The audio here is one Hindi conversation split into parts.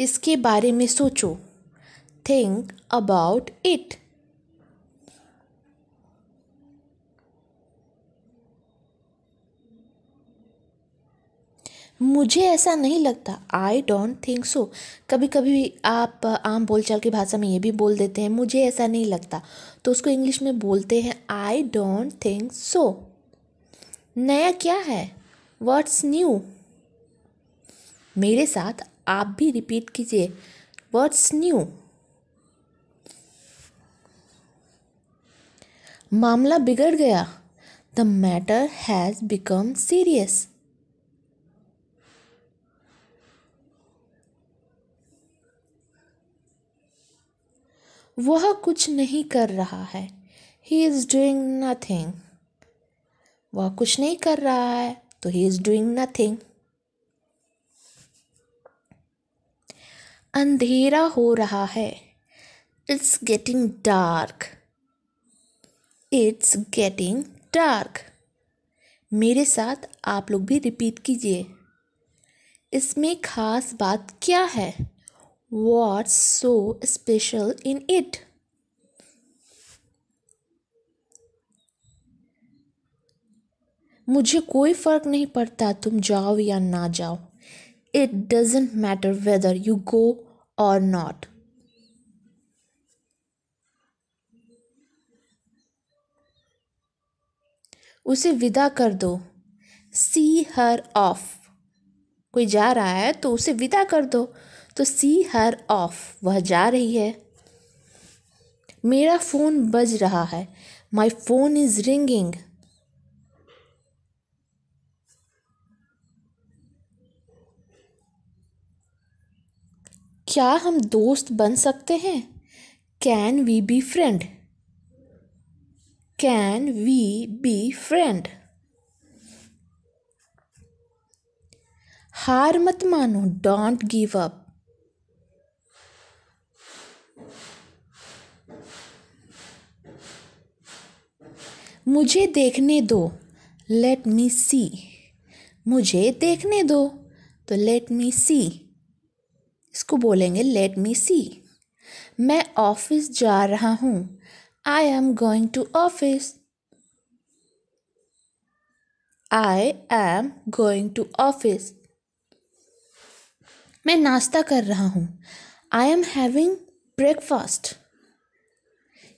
इसके बारे में सोचो थिंक अबाउट इट मुझे ऐसा नहीं लगता आई डोंट थिंक सो कभी कभी आप आम बोलचाल की भाषा में ये भी बोल देते हैं मुझे ऐसा नहीं लगता तो उसको इंग्लिश में बोलते हैं आई डोंट थिंक सो नया क्या है व्हाट्स न्यू मेरे साथ आप भी रिपीट कीजिए व्हाट्स न्यू मामला बिगड़ गया the matter has become serious वह कुछ नहीं कर रहा है ही इज़ डूइंग नथिंग वह कुछ नहीं कर रहा है तो ही इज़ डूइंग नथिंग अंधेरा हो रहा है it's getting dark it's getting dark मेरे साथ आप लोग भी रिपीट कीजिए इसमें खास बात क्या है what's so special in it मुझे कोई फ़र्क नहीं पड़ता तुम जाओ या ना जाओ it doesn't matter whether you go or not उसे विदा कर दो सी हर ऑफ कोई जा रहा है तो उसे विदा कर दो तो सी हर ऑफ वह जा रही है मेरा फ़ोन बज रहा है माई फ़ोन इज़ रिंगिंग क्या हम दोस्त बन सकते हैं can we be friend can we be friend हार मत मानो डोंट गिव अप मुझे देखने दो लेट मी सी मुझे देखने दो तो लेट मी सी इसको बोलेंगे लेट मी सी मैं ऑफिस जा रहा हूँ I am going to office I am going to office मैं नाश्ता कर रहा हूँ आई एम हैविंग ब्रेकफास्ट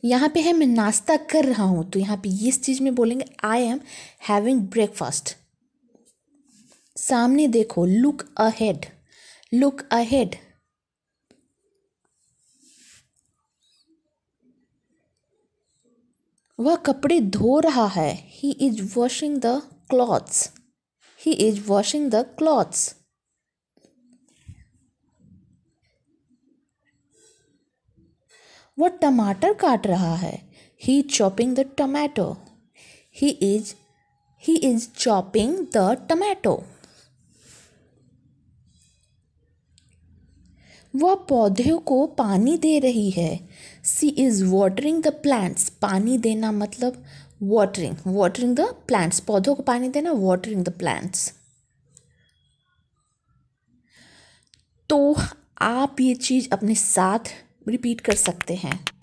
यहाँ पे है मैं नाश्ता कर रहा हूँ तो यहाँ पे इस चीज़ में बोलेंगे आई एम हैविंग ब्रेकफास्ट सामने देखो लुक अहेड look ahead वह कपड़े धो रहा है he is washing the clothes he is washing the clothes वह टमाटर काट रहा है he chopping the tomato he is he is chopping the tomato वह पौधे को पानी दे रही है she is watering the plants पानी देना मतलब वाटरिंग वाटरिंग द प्लांट्स पौधों को पानी देना वाटरिंग द प्लांट्स तो आप ये चीज़ अपने साथ रिपीट कर सकते हैं